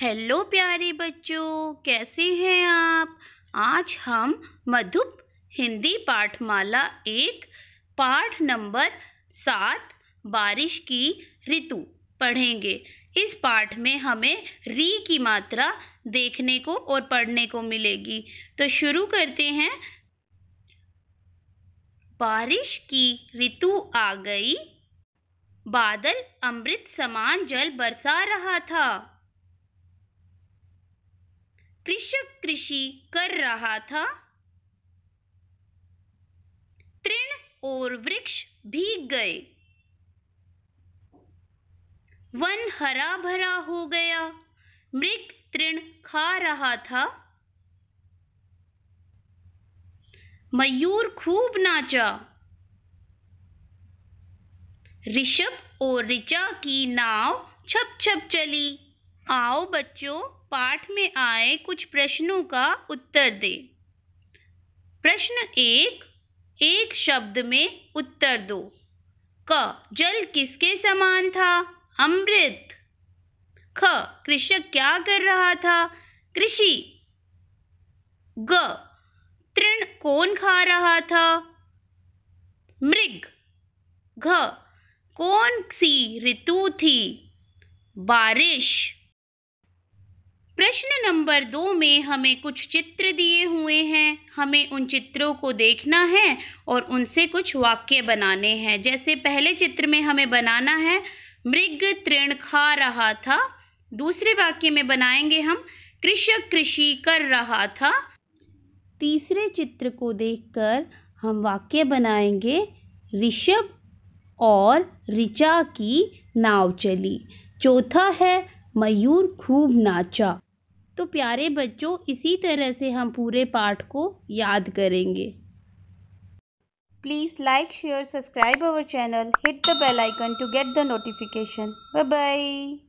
hello प्यारे बच्चों कैसे हैं आप आज हम मधुप हिंदी पाठमाला एक पाठ नंबर सात बारिश की ऋतु पढ़ेंगे इस पाठ में हमें री की मात्रा देखने को और पढ़ने को मिलेगी तो शुरू करते हैं बारिश की ऋतु आ गई बादल अमृत समान जल बरसा रहा था कृषक कृषि कर रहा था तृण और वृक्ष भीग गए वन हरा भरा हो गया मृग तृण खा रहा था मयूर खूब नाचा ऋषभ और ऋचा की नाव छप छप चली आओ बच्चों पाठ में आए कुछ प्रश्नों का उत्तर दे प्रश्न एक एक शब्द में उत्तर दो क जल किसके समान था अमृत ख कृषक क्या कर रहा था कृषि ग तृण कौन खा रहा था मृग घ कौन सी ऋतु थी बारिश प्रश्न नंबर दो में हमें कुछ चित्र दिए हुए हैं हमें उन चित्रों को देखना है और उनसे कुछ वाक्य बनाने हैं जैसे पहले चित्र में हमें बनाना है मृग तृण खा रहा था दूसरे वाक्य में बनाएंगे हम कृषक कृषि कर रहा था तीसरे चित्र को देखकर हम वाक्य बनाएंगे ऋषभ और ऋचा की नाव चली चौथा है मयूर खूब नाचा तो प्यारे बच्चों इसी तरह से हम पूरे पाठ को याद करेंगे please like share subscribe our channel hit the bell icon to get the notification bye bye